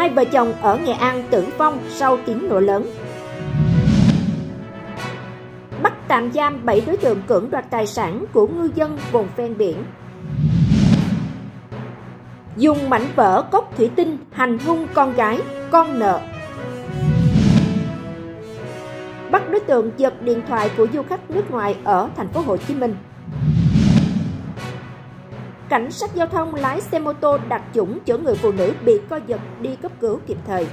hai vợ chồng ở Nghệ An tử vong sau tiếng nổ lớn. Bắt tạm giam 7 đối tượng cưỡng đoạt tài sản của ngư dân vùng ven biển. Dùng mảnh vỡ cốc thủy tinh hành hung con gái, con nợ. Bắt đối tượng giật điện thoại của du khách nước ngoài ở thành phố Hồ Chí Minh cảnh sát giao thông lái xe mô tô đặc chủng chở người phụ nữ bị co giật đi cấp cứu kịp thời.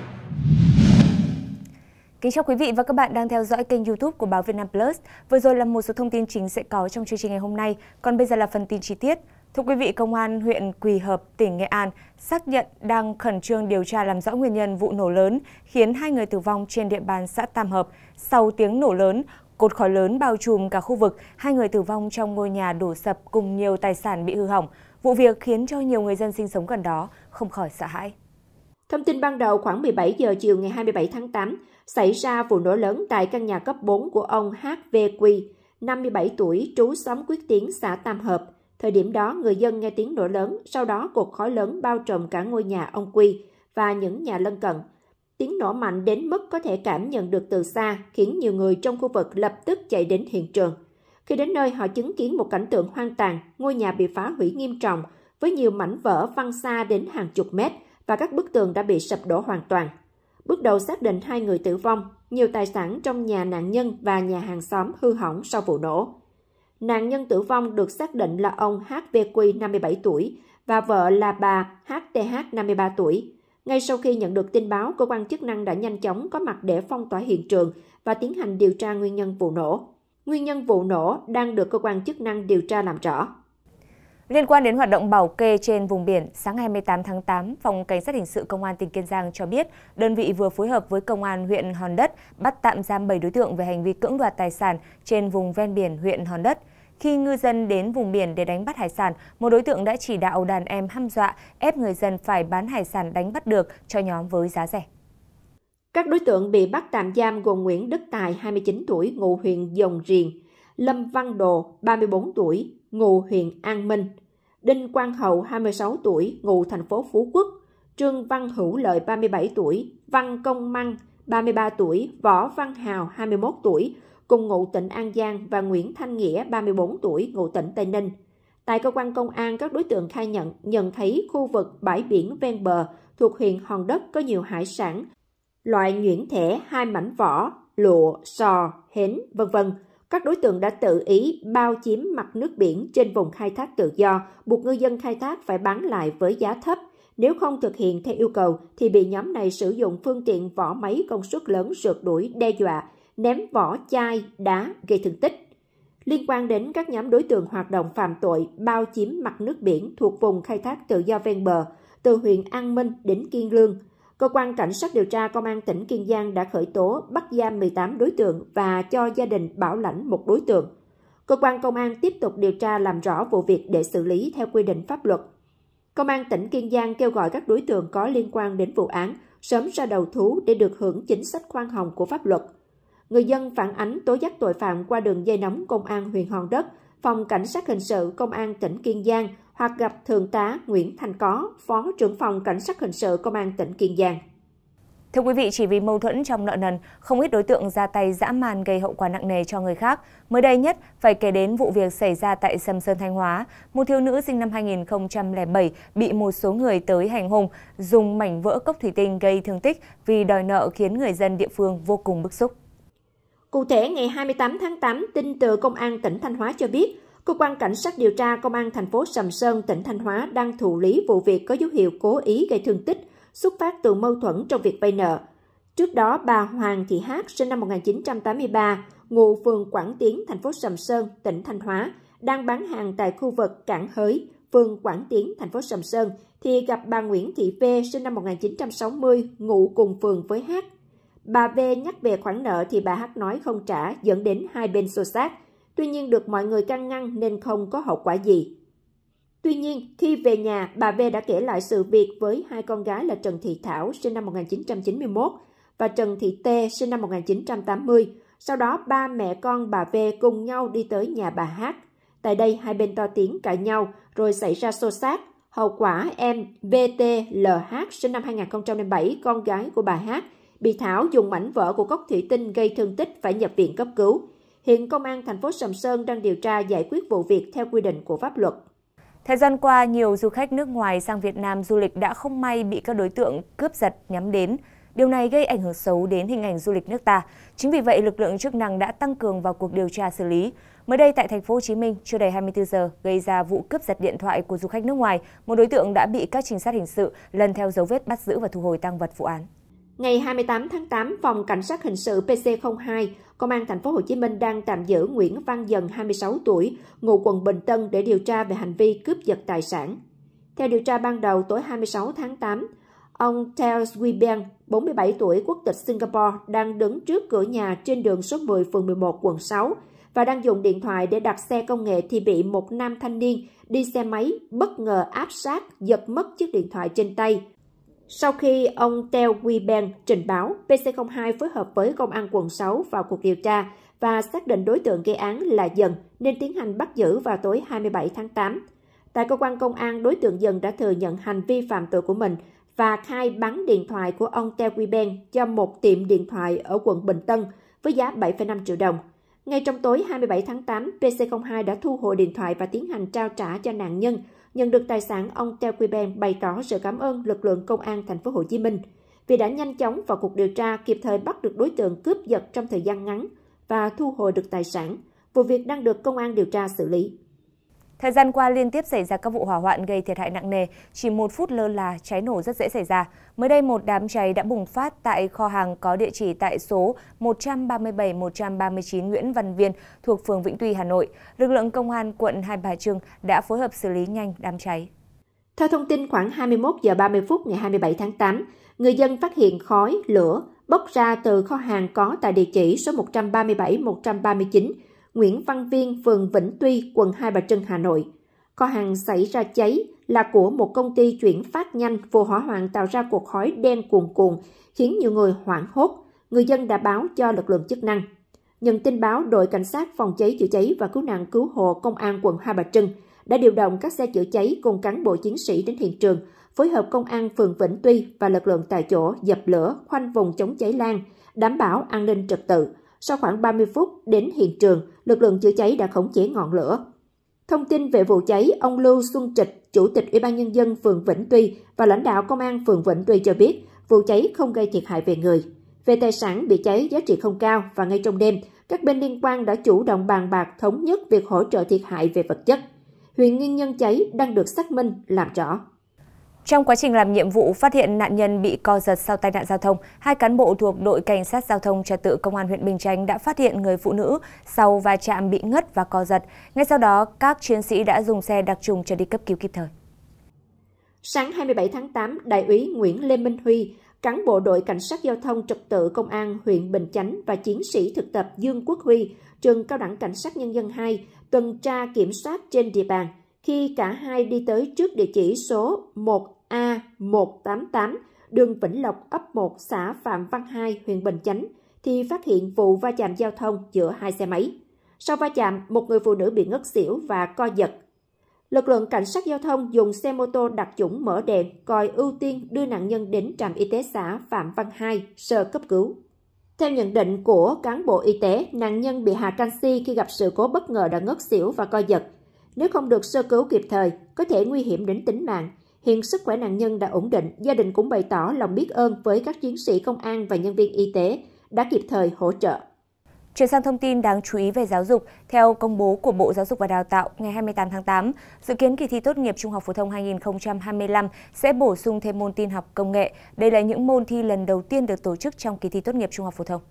Kính chào quý vị và các bạn đang theo dõi kênh youtube của báo Việt Nam Plus. Vừa rồi là một số thông tin chính sẽ có trong chương trình ngày hôm nay, còn bây giờ là phần tin chi tiết. Thưa quý vị, Công an huyện Quỳ Hợp, tỉnh Nghệ An xác nhận đang khẩn trương điều tra làm rõ nguyên nhân vụ nổ lớn khiến hai người tử vong trên địa bàn xã Tam Hợp. Sau tiếng nổ lớn, cột khói lớn bao trùm cả khu vực, hai người tử vong trong ngôi nhà đổ sập cùng nhiều tài sản bị hư hỏng. Vụ việc khiến cho nhiều người dân sinh sống gần đó không khỏi sợ hãi. Thông tin ban đầu khoảng 17 giờ chiều ngày 27 tháng 8, xảy ra vụ nổ lớn tại căn nhà cấp 4 của ông HVQ, 57 tuổi, trú xóm Quyết Tiến, xã Tam Hợp. Thời điểm đó, người dân nghe tiếng nổ lớn, sau đó cột khói lớn bao trùm cả ngôi nhà ông Quy và những nhà lân cận. Tiếng nổ mạnh đến mức có thể cảm nhận được từ xa, khiến nhiều người trong khu vực lập tức chạy đến hiện trường. Khi đến nơi, họ chứng kiến một cảnh tượng hoang tàn, ngôi nhà bị phá hủy nghiêm trọng, với nhiều mảnh vỡ văng xa đến hàng chục mét và các bức tường đã bị sập đổ hoàn toàn. Bước đầu xác định hai người tử vong, nhiều tài sản trong nhà nạn nhân và nhà hàng xóm hư hỏng sau vụ nổ. Nạn nhân tử vong được xác định là ông HVQ 57 tuổi và vợ là bà HTH 53 tuổi. Ngay sau khi nhận được tin báo, cơ quan chức năng đã nhanh chóng có mặt để phong tỏa hiện trường và tiến hành điều tra nguyên nhân vụ nổ. Nguyên nhân vụ nổ đang được cơ quan chức năng điều tra làm rõ. Liên quan đến hoạt động bảo kê trên vùng biển, sáng ngày 28 tháng 8, Phòng Cảnh sát Hình sự Công an tỉnh Kiên Giang cho biết, đơn vị vừa phối hợp với Công an huyện Hòn Đất bắt tạm giam 7 đối tượng về hành vi cưỡng đoạt tài sản trên vùng ven biển huyện Hòn Đất. Khi ngư dân đến vùng biển để đánh bắt hải sản, một đối tượng đã chỉ đạo đàn em hăm dọa ép người dân phải bán hải sản đánh bắt được cho nhóm với giá rẻ. Các đối tượng bị bắt tạm giam gồm Nguyễn Đức Tài 29 tuổi, ngụ huyện Dòng Riền, Lâm Văn Đồ 34 tuổi, ngụ huyện An Minh, Đinh Quang Hậu 26 tuổi, ngụ thành phố Phú Quốc, Trương Văn Hữu Lợi 37 tuổi, Văn Công Măng 33 tuổi, Võ Văn Hào 21 tuổi, cùng ngụ tỉnh An Giang và Nguyễn Thanh Nghĩa 34 tuổi, ngụ tỉnh Tây Ninh. Tại cơ quan công an, các đối tượng khai nhận nhận thấy khu vực bãi biển ven bờ thuộc huyện Hòn Đất có nhiều hải sản, loại nhuyễn thể hai mảnh vỏ, lụa, sò, hến, vân vân. Các đối tượng đã tự ý bao chiếm mặt nước biển trên vùng khai thác tự do, buộc ngư dân khai thác phải bán lại với giá thấp. Nếu không thực hiện theo yêu cầu thì bị nhóm này sử dụng phương tiện vỏ máy công suất lớn rượt đuổi đe dọa, ném vỏ chai, đá gây thương tích liên quan đến các nhóm đối tượng hoạt động phạm tội bao chiếm mặt nước biển thuộc vùng khai thác tự do ven bờ, từ huyện An Minh đến Kiên Lương, Cơ quan Cảnh sát điều tra Công an tỉnh Kiên Giang đã khởi tố bắt giam 18 đối tượng và cho gia đình bảo lãnh một đối tượng. Cơ quan công an tiếp tục điều tra làm rõ vụ việc để xử lý theo quy định pháp luật. Công an tỉnh Kiên Giang kêu gọi các đối tượng có liên quan đến vụ án sớm ra đầu thú để được hưởng chính sách khoan hồng của pháp luật. Người dân phản ánh tố giác tội phạm qua đường dây nóng Công an huyện Hòn Đất, Phòng Cảnh sát Hình sự Công an tỉnh Kiên Giang hoặc gặp Thượng tá Nguyễn Thành Có, Phó trưởng phòng Cảnh sát hình sự Công an tỉnh Kiên Giang. Thưa quý vị, chỉ vì mâu thuẫn trong nợ nần, không ít đối tượng ra tay dã man gây hậu quả nặng nề cho người khác. Mới đây nhất, phải kể đến vụ việc xảy ra tại Sầm Sơn Thanh Hóa. Một thiếu nữ sinh năm 2007 bị một số người tới hành hung, dùng mảnh vỡ cốc thủy tinh gây thương tích vì đòi nợ khiến người dân địa phương vô cùng bức xúc. Cụ thể, ngày 28 tháng 8, tin từ Công an tỉnh Thanh Hóa cho biết, Cơ quan Cảnh sát điều tra Công an thành phố Sầm Sơn, tỉnh Thanh Hóa đang thụ lý vụ việc có dấu hiệu cố ý gây thương tích, xuất phát từ mâu thuẫn trong việc vay nợ. Trước đó, bà Hoàng Thị Hát, sinh năm 1983, ngụ phường Quảng Tiến, thành phố Sầm Sơn, tỉnh Thanh Hóa, đang bán hàng tại khu vực Cảng Hới, phường Quảng Tiến, thành phố Sầm Sơn, thì gặp bà Nguyễn Thị V, sinh năm 1960, ngụ cùng phường với Hát. Bà V nhắc về khoản nợ thì bà Hát nói không trả, dẫn đến hai bên xô xát – tuy nhiên được mọi người can ngăn nên không có hậu quả gì. Tuy nhiên, khi về nhà, bà V đã kể lại sự việc với hai con gái là Trần Thị Thảo sinh năm 1991 và Trần Thị Tê sinh năm 1980. Sau đó, ba mẹ con bà V cùng nhau đi tới nhà bà Hát. Tại đây, hai bên to tiếng cãi nhau, rồi xảy ra xô xát. Hậu quả, em VTLH sinh năm 2007, con gái của bà Hát, bị Thảo dùng mảnh vỡ của cốc thủy tinh gây thương tích phải nhập viện cấp cứu. Hiện Công an thành phố Sầm Sơn đang điều tra giải quyết vụ việc theo quy định của pháp luật. Thời gian qua, nhiều du khách nước ngoài sang Việt Nam du lịch đã không may bị các đối tượng cướp giật nhắm đến. Điều này gây ảnh hưởng xấu đến hình ảnh du lịch nước ta. Chính vì vậy, lực lượng chức năng đã tăng cường vào cuộc điều tra xử lý. Mới đây tại thành phố Hồ Chí Minh, chưa đầy 24 giờ, gây ra vụ cướp giật điện thoại của du khách nước ngoài, một đối tượng đã bị các trinh sát hình sự lần theo dấu vết bắt giữ và thu hồi tăng vật vụ án. Ngày 28 tháng 8, phòng cảnh sát hình sự PC02, công an thành phố Hồ Chí Minh đang tạm giữ Nguyễn Văn Dần 26 tuổi, ngụ quận Bình Tân để điều tra về hành vi cướp giật tài sản. Theo điều tra ban đầu tối 26 tháng 8, ông Charles Beng, 47 tuổi, quốc tịch Singapore, đang đứng trước cửa nhà trên đường số 10 phường 11 quận 6 và đang dùng điện thoại để đặt xe công nghệ thì bị một nam thanh niên đi xe máy bất ngờ áp sát giật mất chiếc điện thoại trên tay. Sau khi ông Teo Weiben trình báo, PC02 phối hợp với Công an quận 6 vào cuộc điều tra và xác định đối tượng gây án là Dần nên tiến hành bắt giữ vào tối 27 tháng 8. Tại cơ quan công an, đối tượng Dần đã thừa nhận hành vi phạm tội của mình và khai bán điện thoại của ông Teo Weiben cho một tiệm điện thoại ở quận Bình Tân với giá 7,5 triệu đồng. Ngay trong tối 27 tháng 8, PC02 đã thu hồi điện thoại và tiến hành trao trả cho nạn nhân Nhận được tài sản, ông Teo Quy Ben bày tỏ sự cảm ơn lực lượng công an thành phố Hồ Chí Minh vì đã nhanh chóng vào cuộc điều tra kịp thời bắt được đối tượng cướp giật trong thời gian ngắn và thu hồi được tài sản. Vụ việc đang được công an điều tra xử lý. Thời gian qua liên tiếp xảy ra các vụ hỏa hoạn gây thiệt hại nặng nề, chỉ một phút lơ là cháy nổ rất dễ xảy ra. Mới đây một đám cháy đã bùng phát tại kho hàng có địa chỉ tại số 137-139 Nguyễn Văn Viên thuộc phường Vĩnh Tuy, Hà Nội. Lực lượng công an quận Hai Bà Trưng đã phối hợp xử lý nhanh đám cháy. Theo thông tin khoảng 21 giờ 30 phút ngày 27 tháng 8, người dân phát hiện khói, lửa bốc ra từ kho hàng có tại địa chỉ số 137-139 Nguyễn Văn Viên, phường Vĩnh Tuy, quận Hai Bà Trưng, Hà Nội. Kho hàng xảy ra cháy là của một công ty chuyển phát nhanh vô hỏa hoạn tạo ra cuộc khói đen cuồn cuộn, khiến nhiều người hoảng hốt. Người dân đã báo cho lực lượng chức năng. Nhận tin báo, đội cảnh sát phòng cháy chữa cháy và cứu nạn cứu hộ công an quận Hai Bà Trưng đã điều động các xe chữa cháy cùng cán bộ chiến sĩ đến hiện trường, phối hợp công an phường Vĩnh Tuy và lực lượng tại chỗ dập lửa, khoanh vùng chống cháy lan, đảm bảo an ninh trật tự. Sau khoảng 30 phút đến hiện trường, lực lượng chữa cháy đã khống chế ngọn lửa. Thông tin về vụ cháy, ông Lưu Xuân Trịch, Chủ tịch Ủy ban Nhân dân phường Vĩnh Tuy và lãnh đạo Công an phường Vĩnh Tuy cho biết, vụ cháy không gây thiệt hại về người. Về tài sản bị cháy giá trị không cao và ngay trong đêm, các bên liên quan đã chủ động bàn bạc thống nhất việc hỗ trợ thiệt hại về vật chất. Huyện nguyên nhân cháy đang được xác minh, làm rõ. Trong quá trình làm nhiệm vụ phát hiện nạn nhân bị co giật sau tai nạn giao thông, hai cán bộ thuộc đội cảnh sát giao thông trật tự công an huyện Bình Chánh đã phát hiện người phụ nữ sau va chạm bị ngất và co giật. Ngay sau đó, các chiến sĩ đã dùng xe đặc trùng trở đi cấp cứu kịp thời. Sáng 27 tháng 8, Đại úy Nguyễn Lê Minh Huy, cán bộ đội cảnh sát giao thông trật tự công an huyện Bình Chánh và chiến sĩ thực tập Dương Quốc Huy, trường cao đẳng cảnh sát nhân dân 2, tuần tra kiểm soát trên địa bàn khi cả hai đi tới trước địa chỉ số 1 A188, đường Vĩnh Lộc, ấp 1, xã Phạm Văn Hai, huyện Bình Chánh, thì phát hiện vụ va chạm giao thông giữa hai xe máy. Sau va chạm, một người phụ nữ bị ngất xỉu và co giật. Lực lượng cảnh sát giao thông dùng xe mô tô đặc chủng mở đèn, còi ưu tiên đưa nạn nhân đến trạm y tế xã Phạm Văn Hai sơ cấp cứu. Theo nhận định của cán bộ y tế, nạn nhân bị hạ canxi khi gặp sự cố bất ngờ đã ngất xỉu và co giật. Nếu không được sơ cứu kịp thời, có thể nguy hiểm đến tính mạng. Hiện sức khỏe nạn nhân đã ổn định, gia đình cũng bày tỏ lòng biết ơn với các chiến sĩ công an và nhân viên y tế đã kịp thời hỗ trợ. Chuyển sang thông tin đáng chú ý về giáo dục, theo công bố của Bộ Giáo dục và Đào tạo ngày 28 tháng 8, dự kiến kỳ thi tốt nghiệp Trung học phổ thông 2025 sẽ bổ sung thêm môn tin học công nghệ. Đây là những môn thi lần đầu tiên được tổ chức trong kỳ thi tốt nghiệp Trung học phổ thông.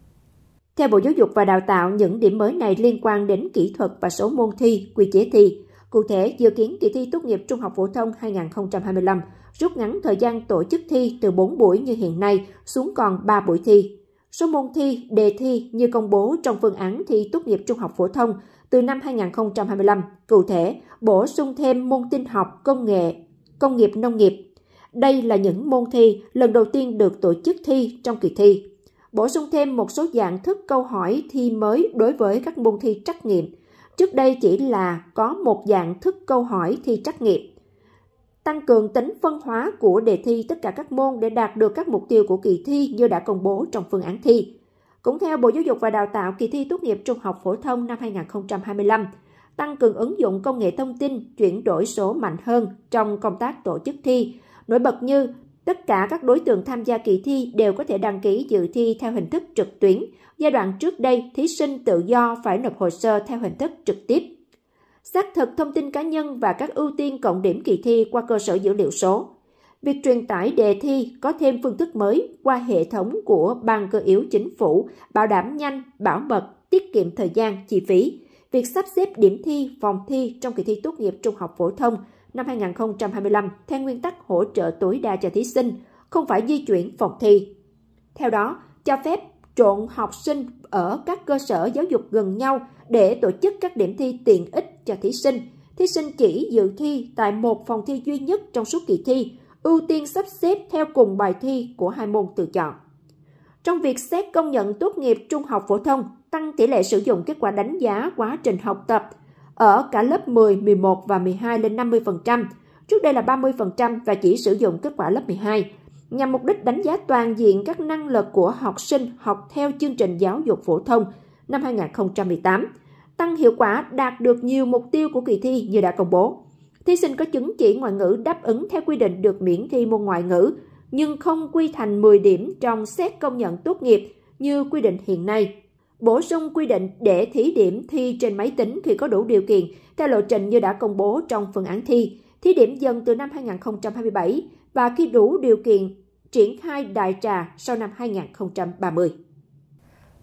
Theo Bộ Giáo dục và Đào tạo, những điểm mới này liên quan đến kỹ thuật và số môn thi, quy chế thi, Cụ thể, dự kiến kỳ thi tốt nghiệp trung học phổ thông 2025 rút ngắn thời gian tổ chức thi từ 4 buổi như hiện nay xuống còn 3 buổi thi. Số môn thi, đề thi như công bố trong phương án thi tốt nghiệp trung học phổ thông từ năm 2025, cụ thể bổ sung thêm môn tin học, công nghệ, công nghiệp nông nghiệp. Đây là những môn thi lần đầu tiên được tổ chức thi trong kỳ thi. Bổ sung thêm một số dạng thức câu hỏi thi mới đối với các môn thi trắc nghiệm, Trước đây chỉ là có một dạng thức câu hỏi thi trắc nghiệm. Tăng cường tính phân hóa của đề thi tất cả các môn để đạt được các mục tiêu của kỳ thi như đã công bố trong phương án thi. Cũng theo Bộ Giáo dục và Đào tạo, kỳ thi tốt nghiệp trung học phổ thông năm 2025 tăng cường ứng dụng công nghệ thông tin, chuyển đổi số mạnh hơn trong công tác tổ chức thi, nổi bật như Tất cả các đối tượng tham gia kỳ thi đều có thể đăng ký dự thi theo hình thức trực tuyến. Giai đoạn trước đây, thí sinh tự do phải nộp hồ sơ theo hình thức trực tiếp. Xác thực thông tin cá nhân và các ưu tiên cộng điểm kỳ thi qua cơ sở dữ liệu số. Việc truyền tải đề thi có thêm phương thức mới qua hệ thống của Ban Cơ yếu Chính phủ, bảo đảm nhanh, bảo mật, tiết kiệm thời gian, chi phí. Việc sắp xếp điểm thi, phòng thi trong kỳ thi tốt nghiệp trung học phổ thông năm 2025 theo nguyên tắc hỗ trợ tối đa cho thí sinh, không phải di chuyển phòng thi. Theo đó, cho phép trộn học sinh ở các cơ sở giáo dục gần nhau để tổ chức các điểm thi tiện ích cho thí sinh. Thí sinh chỉ dự thi tại một phòng thi duy nhất trong suốt kỳ thi, ưu tiên sắp xếp theo cùng bài thi của hai môn tự chọn. Trong việc xét công nhận tốt nghiệp trung học phổ thông, tăng tỷ lệ sử dụng kết quả đánh giá quá trình học tập – ở cả lớp 10, 11 và 12 lên 50%, trước đây là 30% và chỉ sử dụng kết quả lớp 12, nhằm mục đích đánh giá toàn diện các năng lực của học sinh học theo chương trình giáo dục phổ thông năm 2018, tăng hiệu quả đạt được nhiều mục tiêu của kỳ thi như đã công bố. Thí sinh có chứng chỉ ngoại ngữ đáp ứng theo quy định được miễn thi môn ngoại ngữ, nhưng không quy thành 10 điểm trong xét công nhận tốt nghiệp như quy định hiện nay bổ sung quy định để thí điểm thi trên máy tính khi có đủ điều kiện theo lộ trình như đã công bố trong phương án thi, thí điểm dần từ năm 2027 và khi đủ điều kiện triển khai đại trà sau năm 2030.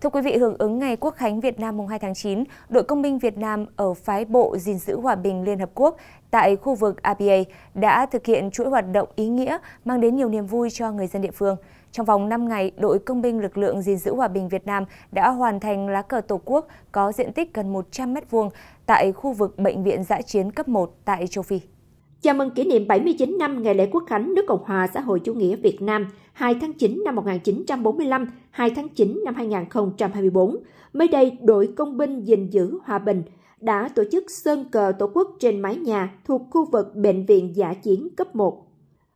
Thưa quý vị, hưởng ứng Ngày Quốc khánh Việt Nam mùng 2 tháng 9, đội công binh Việt Nam ở phái bộ gìn giữ hòa bình Liên Hợp Quốc tại khu vực APA đã thực hiện chuỗi hoạt động ý nghĩa mang đến nhiều niềm vui cho người dân địa phương. Trong vòng 5 ngày, đội công binh lực lượng gìn giữ hòa bình Việt Nam đã hoàn thành lá cờ Tổ quốc có diện tích gần 100 m2 tại khu vực Bệnh viện giã chiến cấp 1 tại châu Phi. Chào mừng kỷ niệm 79 năm Ngày lễ Quốc khánh nước Cộng hòa xã hội chủ nghĩa Việt Nam 2 tháng 9 năm 1945, 2 tháng 9 năm 2024. Mới đây, đội công binh gìn giữ hòa bình đã tổ chức sơn cờ Tổ quốc trên mái nhà thuộc khu vực Bệnh viện Giả Chiến cấp 1.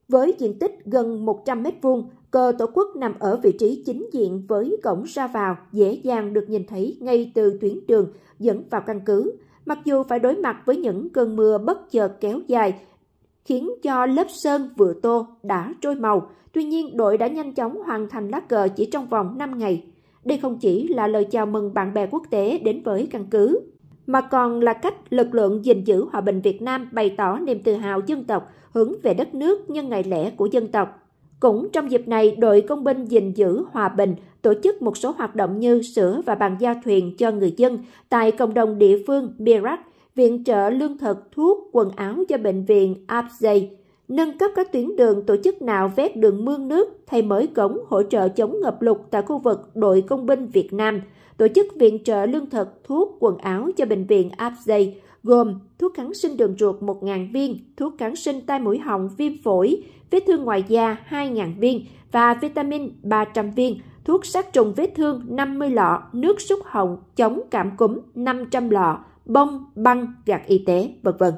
Với diện tích gần 100 m2, Cờ Tổ quốc nằm ở vị trí chính diện với cổng ra vào dễ dàng được nhìn thấy ngay từ tuyến đường dẫn vào căn cứ. Mặc dù phải đối mặt với những cơn mưa bất chợt kéo dài, khiến cho lớp sơn vừa tô đã trôi màu, tuy nhiên đội đã nhanh chóng hoàn thành lá cờ chỉ trong vòng 5 ngày. Đây không chỉ là lời chào mừng bạn bè quốc tế đến với căn cứ, mà còn là cách lực lượng gìn giữ hòa bình Việt Nam bày tỏ niềm tự hào dân tộc hướng về đất nước nhân ngày lễ của dân tộc cũng trong dịp này, đội công binh gìn giữ hòa bình tổ chức một số hoạt động như sửa và bàn giao thuyền cho người dân tại cộng đồng địa phương Birak, viện trợ lương thực, thuốc, quần áo cho bệnh viện Abzay, nâng cấp các tuyến đường tổ chức nào vét đường mương nước, thay mới cống hỗ trợ chống ngập lụt tại khu vực đội công binh Việt Nam, tổ chức viện trợ lương thực, thuốc, quần áo cho bệnh viện Abzay, gồm thuốc kháng sinh đường ruột 1.000 viên, thuốc kháng sinh tai mũi họng viêm phổi, vết thương ngoài da 2.000 viên và vitamin 300 viên, thuốc sát trùng vết thương 50 lọ, nước súc họng chống cảm cúm 500 lọ, bông, băng, gạt y tế, vân vân.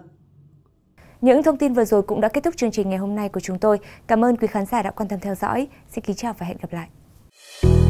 Những thông tin vừa rồi cũng đã kết thúc chương trình ngày hôm nay của chúng tôi. Cảm ơn quý khán giả đã quan tâm theo dõi. Xin kính chào và hẹn gặp lại.